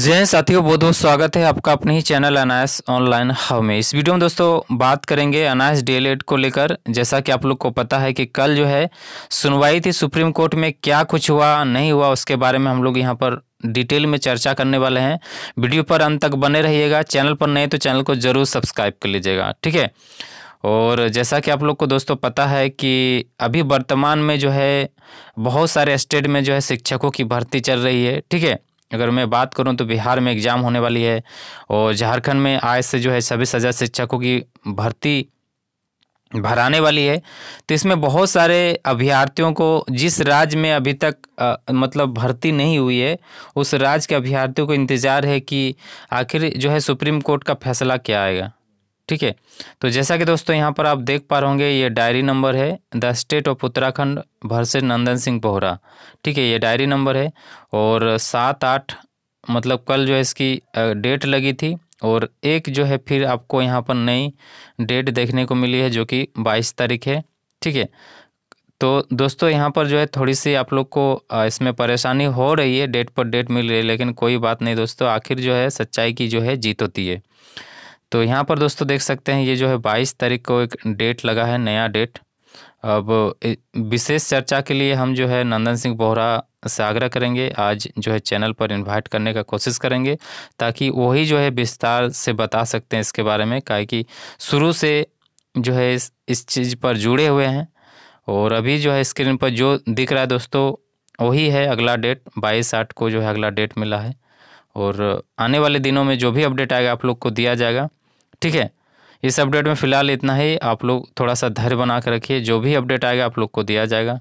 जय साथियों बहुत बहुत स्वागत है आपका अपने ही चैनल अनायस ऑनलाइन हव में इस वीडियो में दोस्तों बात करेंगे अनायस डीएलएड को लेकर जैसा कि आप लोग को पता है कि कल जो है सुनवाई थी सुप्रीम कोर्ट में क्या कुछ हुआ नहीं हुआ उसके बारे में हम लोग यहाँ पर डिटेल में चर्चा करने वाले हैं वीडियो पर अंत तक बने रहिएगा चैनल पर नए तो चैनल को ज़रूर सब्सक्राइब कर लीजिएगा ठीक है और जैसा कि आप लोग को दोस्तों पता है कि अभी वर्तमान में जो है बहुत सारे स्टेट में जो है शिक्षकों की भर्ती चल रही है ठीक है अगर मैं बात करूं तो बिहार में एग्ज़ाम होने वाली है और झारखंड में आज से जो है छब्बीस हज़ार शिक्षकों की भर्ती भराने वाली है तो इसमें बहुत सारे अभ्यर्थियों को जिस राज्य में अभी तक आ, मतलब भर्ती नहीं हुई है उस राज्य के अभ्यर्थियों को इंतज़ार है कि आखिर जो है सुप्रीम कोर्ट का फैसला क्या आएगा ठीक है तो जैसा कि दोस्तों यहाँ पर आप देख पा रहे होंगे ये डायरी नंबर है the state of Uttarakhand versus Nandan Singh Bohra ठीक है ये डायरी नंबर है और सात आठ मतलब कल जो है इसकी डेट लगी थी और एक जो है फिर आपको यहाँ पर नई डेट देखने को मिली है जो कि बाईस तारीख है ठीक है तो दोस्तों यहाँ पर जो है थोड़ी सी आप लोग को इसमें परेशानी हो रही है डेट पर डेट मिल रही है लेकिन कोई बात नहीं दोस्तों आखिर जो है सच्चाई की जो है जीत होती है तो यहाँ पर दोस्तों देख सकते हैं ये जो है बाईस तारीख को एक डेट लगा है नया डेट अब विशेष चर्चा के लिए हम जो है नंदन सिंह बोहरा से आग्रह करेंगे आज जो है चैनल पर इनवाइट करने का कोशिश करेंगे ताकि वही जो है विस्तार से बता सकते हैं इसके बारे में काहे कि शुरू से जो है इस इस चीज़ पर जुड़े हुए हैं और अभी जो है स्क्रीन पर जो दिख रहा है दोस्तों वही है अगला डेट बाईस आठ को जो है अगला डेट मिला है और आने वाले दिनों में जो भी अपडेट आएगा आप लोग को दिया जाएगा ठीक है इस अपडेट में फ़िलहाल इतना ही आप लोग थोड़ा सा धैर्य बना कर रखिए जो भी अपडेट आएगा आप लोग को दिया जाएगा